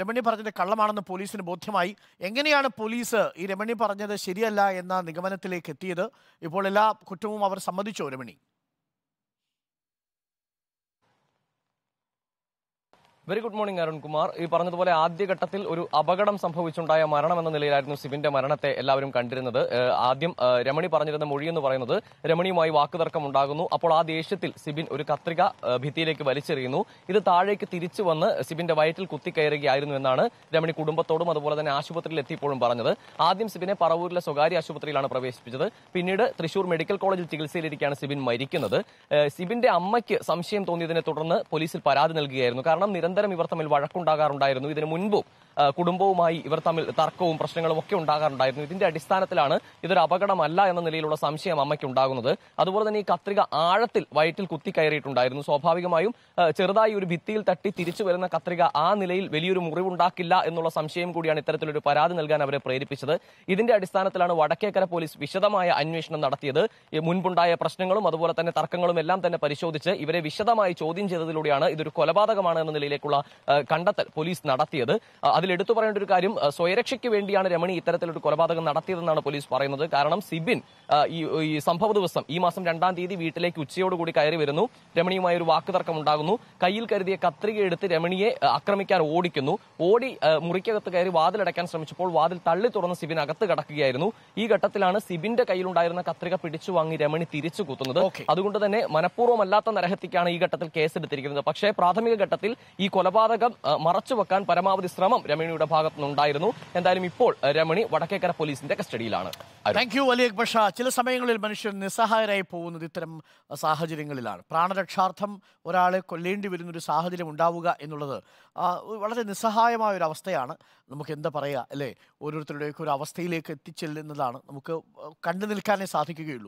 രമണി പറഞ്ഞത് കള്ളമാണെന്ന് പോലീസിന് ബോധ്യമായി എങ്ങനെയാണ് പോലീസ് ഈ രമണി പറഞ്ഞത് ശരിയല്ല എന്ന നിഗമനത്തിലേക്ക് എത്തിയത് ഇപ്പോൾ എല്ലാ കുറ്റവും അവർ സമ്മതിച്ചോ Ramani very good morning Arunkumar ഈ പറഞ്ഞതുപോലെ ആദ്യഘട്ടത്തിൽ ഒരു അപകടം സംഭവിച്ചുണ്ടായ മരണം എന്ന നിലയിലായിരുന്നു സിബിന്റെ മരണത്തെ എല്ലാവരും കണ്ടിരുന്നത് ആദ്യം രമണി പറഞ്ഞിരുന്ന മൊഴി എന്ന് പറയുന്നത് രമണിയുമായി വാക്കുതർക്കം ഉണ്ടാകുന്നു അപ്പോൾ ആ ദേഷ്യത്തിൽ സിബിൻ ഒരു കത്രിക ഭിത്തിയിലേക്ക് വലിച്ചെറിയുന്നു ഇത് താഴേക്ക് തിരിച്ചു വന്ന് സിബിന്റെ വയറ്റിൽ കുത്തിക്കയറുകയായിരുന്നു എന്നാണ് രമണി കുടുംബത്തോടും അതുപോലെ തന്നെ ആശുപത്രിയിൽ എത്തിയപ്പോഴും പറഞ്ഞത് ആദ്യം സിബിനെ പറവൂരിലെ സ്വകാര്യ ആശുപത്രിയിലാണ് പ്രവേശിപ്പിച്ചത് പിന്നീട് തൃശൂർ മെഡിക്കൽ കോളേജിൽ ചികിത്സയിലിരിക്കുകയാണ് സിബിൻ മരിക്കുന്നത് സിബിന്റെ അമ്മയ്ക്ക് സംശയം തോന്നിയതിനെ തുടർന്ന് പോലീസിൽ പരാതി നൽകുകയായിരുന്നു കാരണം നിരന്തരം നിരന്തരം ഇവർ തമ്മിൽ വഴക്കുണ്ടാകാറുണ്ടായിരുന്നു ഇതിനു മുൻപും കുടുംബവുമായി ഇവർ തമ്മിൽ തർക്കവും പ്രശ്നങ്ങളും ഒക്കെ ഉണ്ടാകാറുണ്ടായിരുന്നു ഇതിന്റെ അടിസ്ഥാനത്തിലാണ് ഇതൊരു അപകടമല്ല എന്ന നിലയിലുള്ള സംശയം അമ്മയ്ക്ക് ഉണ്ടാകുന്നത് അതുപോലെ തന്നെ ഈ കത്രിക ആഴത്തിൽ വയറ്റിൽ കുത്തി കയറിയിട്ടുണ്ടായിരുന്നു സ്വാഭാവികമായും ചെറുതായി ഒരു ഭിത്തിയിൽ തട്ടി തിരിച്ചു വരുന്ന കത്രിക ആ നിലയിൽ വലിയൊരു മുറിവുണ്ടാക്കില്ല എന്നുള്ള സംശയം കൂടിയാണ് ഇത്തരത്തിലൊരു പരാതി നൽകാൻ അവരെ പ്രേരിപ്പിച്ചത് ഇതിന്റെ അടിസ്ഥാനത്തിലാണ് വടക്കേക്കര പോലീസ് വിശദമായ അന്വേഷണം നടത്തിയത് മുൻപുണ്ടായ പ്രശ്നങ്ങളും അതുപോലെ തന്നെ തർക്കങ്ങളും എല്ലാം തന്നെ പരിശോധിച്ച് ഇവരെ വിശദമായി ചോദ്യം ചെയ്തതിലൂടെയാണ് ഇതൊരു കൊലപാതകമാണ് എന്ന നിലയിലേക്കുള്ള കണ്ടെത്തൽ പോലീസ് നടത്തിയത് അതിൽ എടുത്തു പറയേണ്ട ഒരു കാര്യം സ്വയരക്ഷയ്ക്ക് വേണ്ടിയാണ് രമണി ഇത്തരത്തിലൊരു കൊലപാതകം നടത്തിയതെന്നാണ് പോലീസ് പറയുന്നത് കാരണം സിബിൻ ഈ സംഭവ ദിവസം ഈ മാസം രണ്ടാം തീയതി വീട്ടിലേക്ക് ഉച്ചയോടുകൂടി കയറി വരുന്നു രമണിയുമായി ഒരു വാക്കുതർക്കം ഉണ്ടാകുന്നു കയ്യിൽ കരുതിയ കത്രിക എടുത്ത് രമണിയെ ആക്രമിക്കാൻ ഓടിക്കുന്നു ഓടി മുറിക്കകത്ത് കയറി വാതിലടയ്ക്കാൻ ശ്രമിച്ചപ്പോൾ വാതിൽ തള്ളി തുറന്ന് സിബിൻ അകത്ത് കടക്കുകയായിരുന്നു ഈ ഘട്ടത്തിലാണ് സിബിന്റെ കയ്യിലുണ്ടായിരുന്ന കത്രിക പിടിച്ചു വാങ്ങി രമണി തിരിച്ചു കൂത്തുന്നത് അതുകൊണ്ട് തന്നെ മനഃപൂർവ്വമല്ലാത്ത നരഹത്യക്കാണ് ഈ ഘട്ടത്തിൽ കേസെടുത്തിരിക്കുന്നത് പക്ഷേ പ്രാഥമിക ഘട്ടത്തിൽ ഈ കൊലപാതകം മറച്ചുവെക്കാൻ പരമാവധി ശ്രമം രമണിയുടെ നിന്നുണ്ടായിരുന്നു എന്തായാലും ഇപ്പോൾ രമണി വടക്കേക്കര പോലീസിന്റെ കസ്റ്റഡിയിലാണ് താങ്ക് യു വലിയ ചില സമയങ്ങളിൽ മനുഷ്യർ നിസ്സഹായരായി പോകുന്നത് ഇത്തരം സാഹചര്യങ്ങളിലാണ് പ്രാണരക്ഷാർത്ഥം ഒരാളെ കൊല്ലേണ്ടി വരുന്ന ഒരു സാഹചര്യം ഉണ്ടാവുക എന്നുള്ളത് വളരെ നിസ്സഹായമായ ഒരു അവസ്ഥയാണ് നമുക്ക് എന്താ പറയുക അല്ലേ ഓരോരുത്തരുടെയൊക്കെ ഒരു അവസ്ഥയിലേക്ക് എത്തിച്ചെല്ലുന്നതാണ് നമുക്ക് കണ്ടു നിൽക്കാനേ സാധിക്കുകയുള്ളൂ